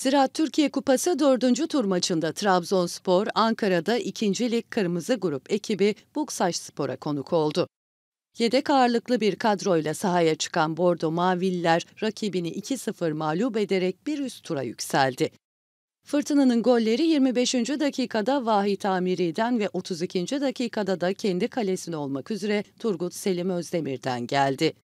Zira Türkiye Kupası 4. tur maçında Trabzonspor, Ankara'da 2. Lig Kırmızı Grup ekibi Buksaş Spor'a konuk oldu. Yedek ağırlıklı bir kadroyla sahaya çıkan Bordo Maviller rakibini 2-0 mağlup ederek bir üst tura yükseldi. Fırtınanın golleri 25. dakikada Vahit Amiri'den ve 32. dakikada da kendi kalesine olmak üzere Turgut Selim Özdemir'den geldi.